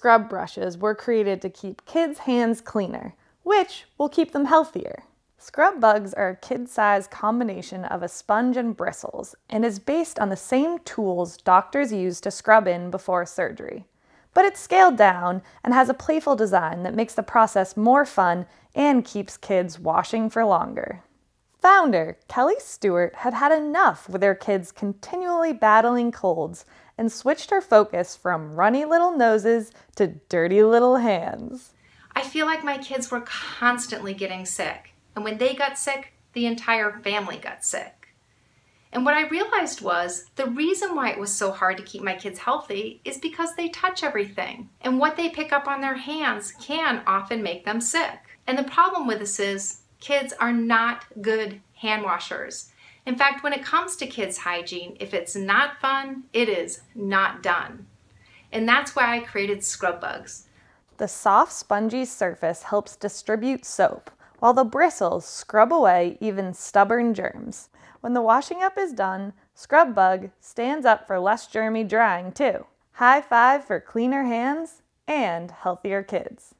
scrub brushes were created to keep kids' hands cleaner, which will keep them healthier. Scrub bugs are a kid-sized combination of a sponge and bristles and is based on the same tools doctors use to scrub in before surgery. But it's scaled down and has a playful design that makes the process more fun and keeps kids washing for longer. Founder Kelly Stewart had had enough with her kids continually battling colds and switched her focus from runny little noses to dirty little hands. I feel like my kids were constantly getting sick, and when they got sick, the entire family got sick. And what I realized was the reason why it was so hard to keep my kids healthy is because they touch everything, and what they pick up on their hands can often make them sick. And the problem with this is kids are not good hand washers. In fact, when it comes to kids' hygiene, if it's not fun, it is not done. And that's why I created Scrub Bugs. The soft, spongy surface helps distribute soap, while the bristles scrub away even stubborn germs. When the washing up is done, Scrub Bug stands up for less germy drying too. High five for cleaner hands and healthier kids.